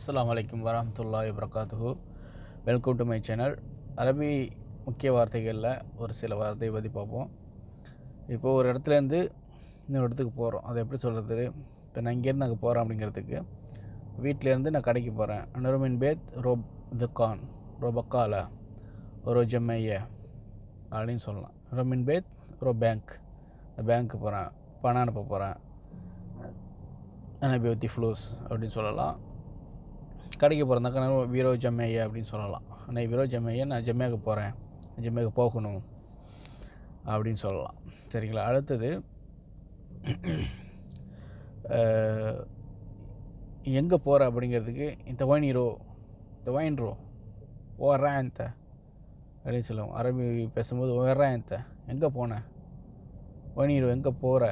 அஸ்லாம் வலைக்கம் வரமத்துல்லா வபரகாத்து வெல்கம் டு மை சேனல் அரபி முக்கிய வார்த்தைகளில் ஒரு சில வார்த்தையை பற்றி பார்ப்போம் இப்போது ஒரு இடத்துலேருந்து இன்னொரு இடத்துக்கு போகிறோம் அதை எப்படி சொல்கிறது இப்போ நான் இங்கேருந்து அங்கே போகிறேன் அப்படிங்கிறதுக்கு வீட்டிலேருந்து நான் கடைக்கு போகிறேன் அனுரமின் பேத் ரோப் துக்கான் ரோபக்கால ரோ ஜம்மைய அப்படின்னு சொல்லலாம் அனுருமின் பேத் ரோ பேங்க் பேங்க்கு போகிறேன் பணம் அனுப்ப போகிறேன் அனுபவத்தி ஒத்தி ஃப்ளூஸ் அப்படின்னு சொல்லலாம் கடைக்கு போகிறதாக்கா நான் வீரோ ஜம்மையா அப்படின்னு சொல்லலாம் நான் வீரோ ஜம்மையா நான் ஜம்மையாவுக்கு போகிறேன் ஜம்மையாவுக்கு போகணும் அப்படின்னு சொல்லலாம் சரிங்களா அடுத்தது எங்கே போகிற அப்படிங்கிறதுக்கு இந்த வாயினிரோ இந்த வைன்ரோ எந்த அப்படின்னு சொல்லுவோம் அரபி பேசும்போது எந்த எங்கே போனேன் வாயினிரோ எங்கே போகிற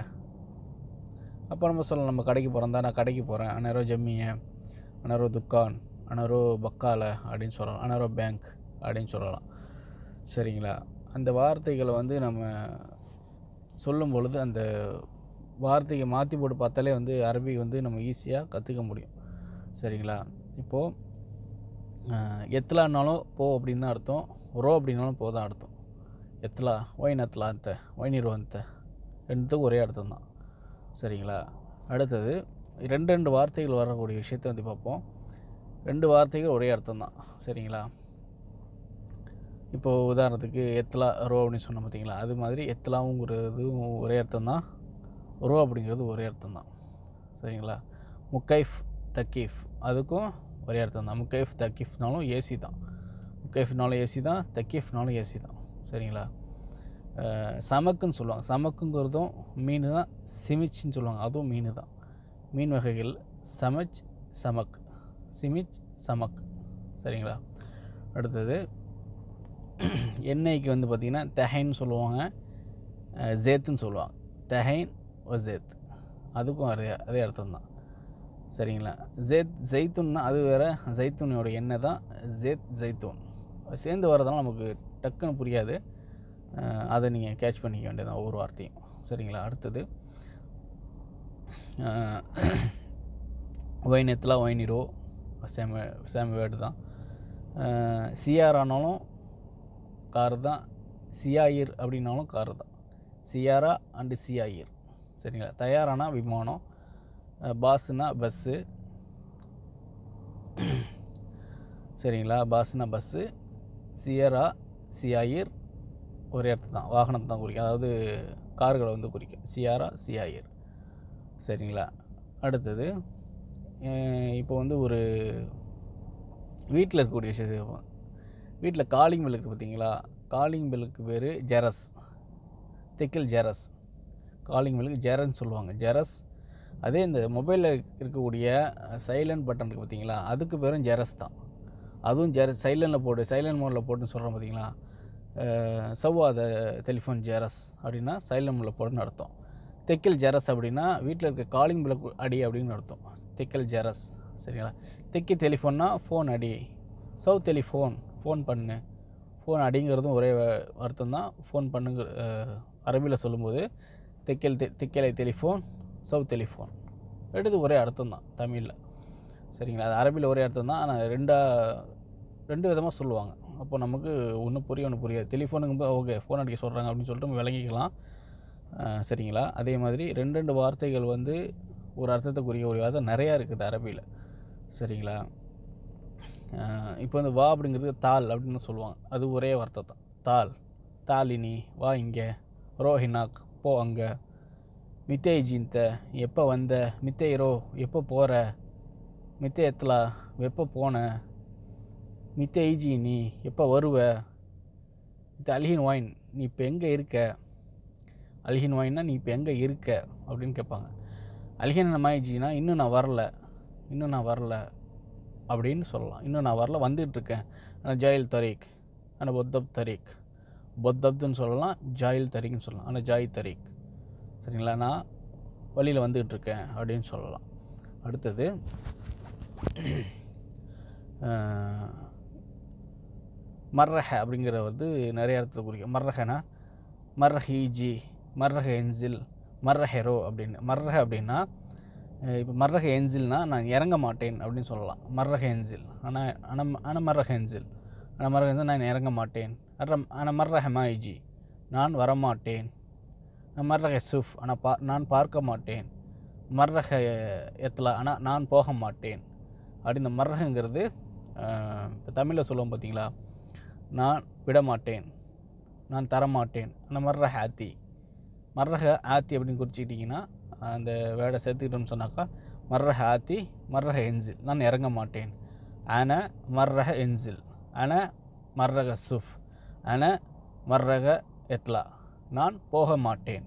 அப்போ நம்ம சொல்லலாம் நம்ம கடைக்கு போகிறோம் தான் நான் கடைக்கு போகிறேன் நேரம் ஜம்மியன் அனரோ துக்கான் அனரோ பக்கால அப்படின்னு சொல்லலாம் அனரோ பேங்க் அப்படின்னு சொல்லலாம் சரிங்களா அந்த வார்த்தைகளை வந்து நம்ம சொல்லும் பொழுது அந்த வார்த்தையை மாற்றி போட்டு பார்த்தாலே வந்து அரபி வந்து நம்ம ஈஸியாக கற்றுக்க முடியும் சரிங்களா இப்போது எத்தலான்னாலும் போ அப்படின்னு தான் அர்த்தம் ரோ அப்படின்னாலும் போ தான் அர்த்தம் எத்தலா ஒயின் அத்தலா ஒயின் இரோ ரெண்டுத்துக்கும் ஒரே அர்த்தம் தான் சரிங்களா அடுத்தது ரெண்டு ரெண்டு வார்த்தைகள் வரக்கூடிய விஷயத்தை வந்து பார்ப்போம் ரெண்டு வார்த்தைகள் ஒரே அர்த்தம் சரிங்களா இப்போது உதாரணத்துக்கு எத்தலா ரோ அப்படின்னு சொன்ன பார்த்தீங்களா அது மாதிரி எத்தலாவுங்கிறது ஒரே அர்த்தம் தான் ரோ அப்படிங்கிறது ஒரே அர்த்தம் தான் சரிங்களா முக்கைஃப் தக்கீஃப் அதுக்கும் ஒரே அர்த்தம் தான் முக்கைஃப் தக்கீஃப்னாலும் ஏசி தான் முக்கைஃப்னாலும் ஏசி தான் தக்கீஃப்னாலும் ஏசி தான் சரிங்களா சமக்குன்னு சொல்லுவாங்க சமக்குங்கிறதும் மீன் தான் சிமிச்சின்னு சொல்லுவாங்க அதுவும் மீன் தான் மீன் வகைகள் சமச் சமக் சிமிச் சமக் சரிங்களா அடுத்தது எண்ணெய்க்கு வந்து பார்த்திங்கன்னா தெஹைன்னு சொல்லுவாங்க ஜேத்துன்னு சொல்லுவாங்க தெஹைன் ஒ ஜேத் அதுக்கும் அதே அதே அர்த்தம்தான் சரிங்களா ஜேத் ஜெய்தூன்னா அது வேறு ஜெய்தூனோட எண்ணெய் தான் ஜேத் ஜெய்தூன் சேர்ந்து வரதெல்லாம் நமக்கு டக்குன்னு புரியாது அதை நீங்கள் கேட்ச் பண்ணிக்க வேண்டியதான் ஒவ்வொரு வார்த்தையும் சரிங்களா அடுத்தது wine ethyl wine hero same same word தான் சிஆர் ஆனாலும் கார் தான் சியாயிர் அப்படின்னாலும் கார் தான் சியாரா அண்டு சியாயிர் சரிங்களா தயாரானா விமானம் பாஸ்னா பஸ்ஸு சரிங்களா பாஸ்னா பஸ்ஸு சியரா சியாயிர் ஒரே இடத்து தான் வாகனத்தை தான் குறிக்கும் அதாவது கார்களை வந்து குறிக்கும் சியாரா சியாயிர் சரிங்களா அடுத்தது இப்போ வந்து ஒரு வீட்டில் இருக்கக்கூடிய விஷயத்தை வீட்டில் காலிங் பில் இருக்குது பார்த்தீங்களா காலிங் பில்லுக்கு பேர் ஜெரஸ் திக்கில் ஜெரஸ் காலிங் பில்லுக்கு ஜெரன் சொல்லுவாங்க ஜெரஸ் அதே இந்த மொபைலில் இருக்கக்கூடிய சைலண்ட் பட்டன் இருக்குது பார்த்தீங்களா அதுக்கு பேரும் ஜெரஸ் தான் அதுவும் ஜெர சைலண்டில் போட்டு சைலண்ட் மோடில் போட்டுன்னு சொல்கிறோம் பார்த்தீங்களா சவ்வாத டெலிஃபோன் ஜெரஸ் அப்படின்னா சைலண்ட் மோடில் போட்டுன்னு அர்த்தம் தெக்கல் ஜெரஸ் அப்படின்னா வீட்டில் இருக்க காலிங் பிளக் அடி அப்படின்னு அர்த்தம் தெக்கல் ஜெரஸ் சரிங்களா தெக்கி டெலிஃபோன்னா ஃபோன் அடி சவு டெலிஃபோன் ஃபோன் பண்ணு ஃபோன் அடிங்கிறதும் ஒரே அர்த்தம் தான் ஃபோன் பண்ணுங்கிற அரபியில் சொல்லும்போது தெக்கல் தெ தெக்கலை டெலிஃபோன் சவு டெலிஃபோன் எடுத்து ஒரே அர்த்தம் தான் தமிழில் சரிங்களா அது அரபியில் ஒரே அர்த்தம் தான் ஆனால் ரெண்டாக ரெண்டு விதமாக சொல்லுவாங்க அப்போ நமக்கு ஒன்று புரிய ஒன்று புரியாது டெலிஃபோனுங்கும்போது ஓகே ஃபோன் அடிக்க சொல்கிறாங்க அப்படின்னு சொல்லிட்டு நம்ம விளங்கிக்கலாம் சரிங்களா அதே மாதிரி ரெண்டு ரெண்டு வார்த்தைகள் வந்து ஒரு அர்த்தத்தை குறிக்க ஒரு வார்த்தை நிறையா இருக்குது அரபியில் சரிங்களா இப்போ வந்து வா அப்படிங்கிறது தால் அப்படின்னு சொல்லுவாங்க அது ஒரே வார்த்தை தான் தால் தாலினி வா இங்கே ரோஹினாக் போ அங்கே மித்தே ஜீந்த எப்போ வந்த மித்தே ரோ எப்போ போகிற மித்தே எத்தலா எப்போ போன மித்தே ஈஜி நீ எப்போ வருவ மித்த அலிஹின் வாயின் நீ இப்போ எங்கே இருக்க அல்ஹின் வாயின்னா நீ இப்போ எங்கே இருக்க அப்படின்னு கேட்பாங்க அல்ஹின் நமாயிஜினா இன்னும் நான் வரல இன்னும் நான் வரல அப்படின்னு சொல்லலாம் இன்னும் நான் வரல வந்துட்டுருக்கேன் ஆனால் ஜாயில் தரீக் ஆனால் பொத்தப் தரீக் பொத்தப்துன்னு சொல்லலாம் ஜாயில் தரீக்னு சொல்லலாம் ஆனால் ஜாய் தரீக் சரிங்களா நான் வழியில் வந்துகிட்ருக்கேன் அப்படின்னு சொல்லலாம் அடுத்தது மர்ரஹ அப்படிங்கிற வந்து நிறைய இடத்துல குறிக்கும் மர்ரஹனா மர்ரஹிஜி மர்ரக என்ஜில் மர்ரஹெரோ அப்படின்னு மர்ரக அப்படின்னா இப்போ மர்ரக என்ஜில்னால் நான் இறங்க மாட்டேன் அப்படின்னு சொல்லலாம் மர்ரக என்ஜில் ஆனால் ஆனால் ஆனால் மர்ரக என்ஜில் ஆனால் மர்ரக என்ஜில் நான் இறங்க மாட்டேன் அறம் ஆனால் மர்ரஹ மாயிஜி நான் வரமாட்டேன் மர்ரக சுஃப் ஆனால் பா நான் பார்க்க மாட்டேன் மர்ரக எத்தில் ஆனால் நான் போக மாட்டேன் அப்படி இந்த மர்ரகங்கிறது இப்போ தமிழில் சொல்லுவோம் பார்த்தீங்களா நான் விடமாட்டேன் நான் தரமாட்டேன் ஆனால் மர்ரஹ ஹாத்தி மர்ரக ஆத்தி அப்படின்னு குறிச்சிக்கிட்டிங்கன்னா அந்த வேடை சேர்த்துக்கிட்டோம்னு சொன்னாக்கா மர்ரக ஆத்தி மர்ரக எஞ்சில் நான் இறங்க மாட்டேன் அன மர்ரக எஞ்சில் அன மர்ரக சுஃப் அன மர்ரக எத்லா நான் போக மாட்டேன்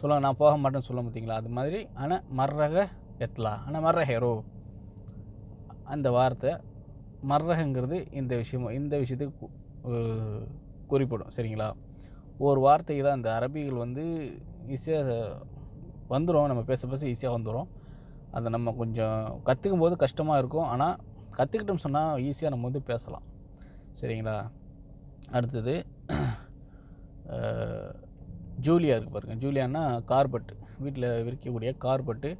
சொல்ல நான் போக மாட்டேன்னு சொல்ல பார்த்தீங்களா அது மாதிரி அன மர்ரக எத்லா ஆனால் மர்ர ஹெரோ அந்த வார்த்தை மர்ரகங்கிறது இந்த விஷயமோ இந்த விஷயத்துக்கு குறிப்பிடும் சரிங்களா ஒரு வார்த்தைக்கு தான் அந்த அரபிகள் வந்து ஈஸியாக வந்துடும் நம்ம பேச பேச ஈஸியாக வந்துடும் அதை நம்ம கொஞ்சம் கற்றுக்கும் போது கஷ்டமாக இருக்கும் ஆனால் கற்றுக்கிட்டோம் சொன்னால் ஈஸியாக நம்ம வந்து பேசலாம் சரிங்களா அடுத்தது ஜூலியா இருக்குது பாருங்கள் ஜூலியான்னா கார்பட்டு வீட்டில் விற்கக்கூடிய கார்பட்டு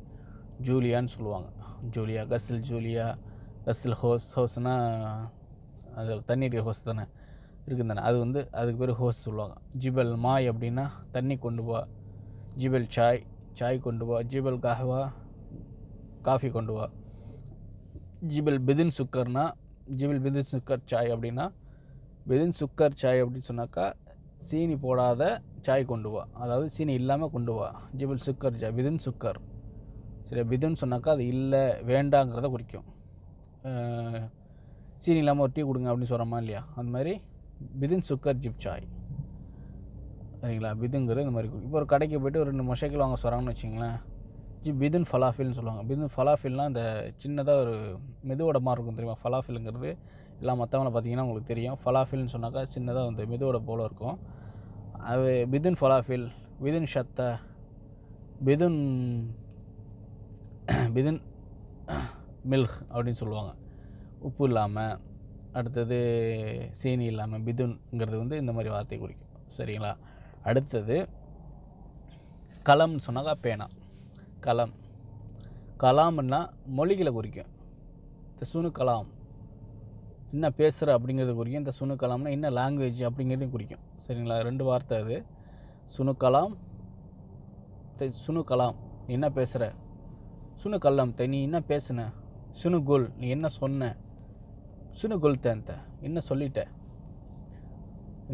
ஜூலியான்னு சொல்லுவாங்க ஜூலியா கசில் ஜூலியா கசில் ஹோஸ் ஹோஸ்னால் அது தண்ணீர் ஹோஸ் தானே இருக்குந்தானே அது வந்து அதுக்கு பேர் ஹோஸ் சொல்லுவாங்க ஜிபல் மாய் அப்படின்னா தண்ணி கொண்டு வா ஜிபல் சாய் சாய் கொண்டு வா ஜிபல் காஹ்வா காஃபி கொண்டு வா ஜிபல் பிதின் சுக்கர்னா ஜிபல் பிதின் சுக்கர் சாய் அப்படின்னா பிதின் சுக்கர் சாய் அப்படின்னு சொன்னாக்கா சீனி போடாத சாய் கொண்டு வா அதாவது சீனி இல்லாமல் கொண்டு வா ஜிபல் சுக்கர் சாய் பிதின் சுக்கர் சரி பிதுன்னு சொன்னாக்கா அது இல்லை வேண்டாங்கிறத குறிக்கும் சீனி இல்லாமல் ஒரு டீ கொடுங்க அப்படின்னு சொல்கிறோமா இல்லையா அந்த மாதிரி பிதின் சுக்கர் ஜிப் சாய் சரிங்களா பிதுங்கிறது இந்த மாதிரி இப்போ ஒரு கடைக்கு போய்ட்டு ஒரு ரெண்டு மஷைக்கில் வாங்க சொல்கிறாங்கன்னு வச்சிங்களேன் ஜி பிதுன் ஃபலாஃபில்னு சொல்லுவாங்க பிதுன் ஃபலாஃபில்னால் அந்த சின்னதாக ஒரு மெதுவோட மாதிரி இருக்கும் தெரியுமா ஃபலாஃபிலுங்கிறது எல்லாம் மற்றவங்கள பார்த்தீங்கன்னா உங்களுக்கு தெரியும் ஃபலாஃபில்னு சொன்னாக்கா சின்னதாக வந்து மெதுவோட போல் இருக்கும் அது பிதுன் ஃபலாஃபில் விதின் ஷத்த பிதுன் பிதுன் மில்க் அப்படின்னு சொல்லுவாங்க உப்பு இல்லாமல் அடுத்தது சீனி இல்லாமல் பிதுன்ங்கிறது வந்து இந்த மாதிரி வார்த்தை குறிக்கும் சரிங்களா அடுத்தது கலம்னு சொன்னாக்கா பேனா கலம் கலாம்னா மொழிகளை குறிக்கும் இந்த சுனு கலாம் என்ன பேசுகிற அப்படிங்கிறது குறிக்கும் இந்த சுனு கலாம்னா என்ன லாங்குவேஜ் அப்படிங்கிறதையும் குறிக்கும் சரிங்களா ரெண்டு வார்த்தை அது சுனு கலாம் த சுனு கலாம் நீ என்ன பேசுகிற சுனு கல்லம் தை நீ என்ன பேசுன சுனு கோல் நீ என்ன சொன்ன சுனு கொல்தேன்த்த என்ன சொல்லிட்டேன்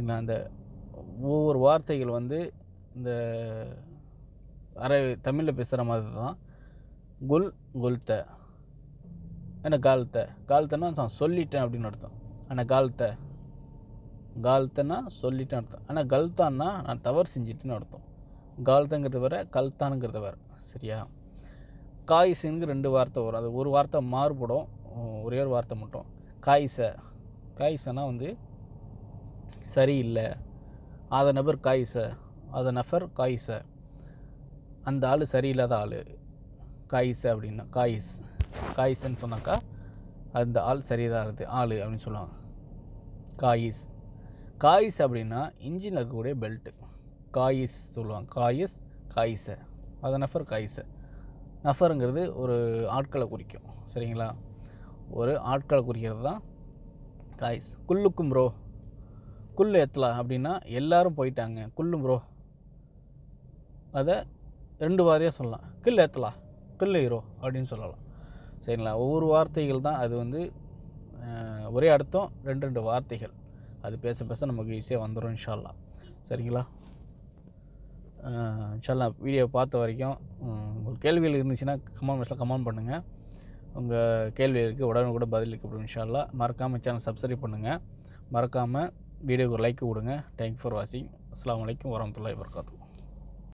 நான் அந்த ஒவ்வொரு வார்த்தைகள் வந்து இந்த அரை தமிழில் பேசுகிற மாதிரி தான் குல் குல்த்த என்ன காலத்த காலத்தனா நான் சொல்லிட்டேன் அப்படின்னு அர்த்தம் ஆனால் காலத்த காலத்தனா சொல்லிட்டேன்னு அர்த்தம் ஆனால் கல்தான்னா நான் தவறு செஞ்சிட்டுன்னு அர்த்தம் காலத்தங்கிறது வேறு கல்தானுங்கிறது வேறு சரியா காயிசுங்கிறது ரெண்டு வார்த்தை வரும் அது ஒரு வார்த்தை மாறுபடும் ஒரே ஒரு வார்த்தை மட்டும் காய்ச காய்சனா வந்து சரியில்லை அதை நபர் காய்ச அத நபர் காய்ச அந்த ஆள் சரியில்லாத ஆள் காய்ச அப்படின்னா காய்ஸ் காய்ஸ்ன்னு சொன்னாக்கா அந்த ஆள் இருக்குது ஆள் அப்படின்னு சொல்லுவாங்க காயிஸ் காயிஸ் அப்படின்னா இன்ஜின் இருக்கக்கூடிய பெல்ட்டு காயிஸ் சொல்லுவாங்க காயிஸ் காய்ச அதை நஃபர் காய்ச நஃபருங்கிறது ஒரு ஆட்களை குறிக்கும் சரிங்களா ஒரு ஆட்களை குறிக்கிறது தான் காய்ஸ் குல்லுக்கும் ப்ரோ குல்லு எத்தலா அப்படின்னா எல்லோரும் போயிட்டாங்க குல்லும் ப்ரோ அதை ரெண்டு வாரியாக சொல்லலாம் கில் எத்தலா கில் ஹீரோ அப்படின்னு சொல்லலாம் சரிங்களா ஒவ்வொரு வார்த்தைகள் தான் அது வந்து ஒரே அர்த்தம் ரெண்டு ரெண்டு வார்த்தைகள் அது பேச பேச நமக்கு ஈஸியாக வந்துடும் இன்ஷால்லாம் சரிங்களா இன்ஷால்லாம் வீடியோ பார்த்த வரைக்கும் உங்களுக்கு கேள்விகள் இருந்துச்சுன்னா கமெண்ட் பாக்ஸில் கமெண்ட் பண்ணுங்கள் உங்கள் கேள்விகளுக்கு உடனுக்குடன் பதிலளிக்கப்படும் இன்ஷால்லா மறக்காமல் சேனல் சப்ஸ்கிரைப் பண்ணுங்கள் மறக்காமல் வீடியோக்கு ஒரு லைக் கொடுங்க தேங்க்யூ ஃபார் வாட்சிங் அஸ்லாம் வலைக்கம் வரமத்துல்லாய் வரகாத்தூ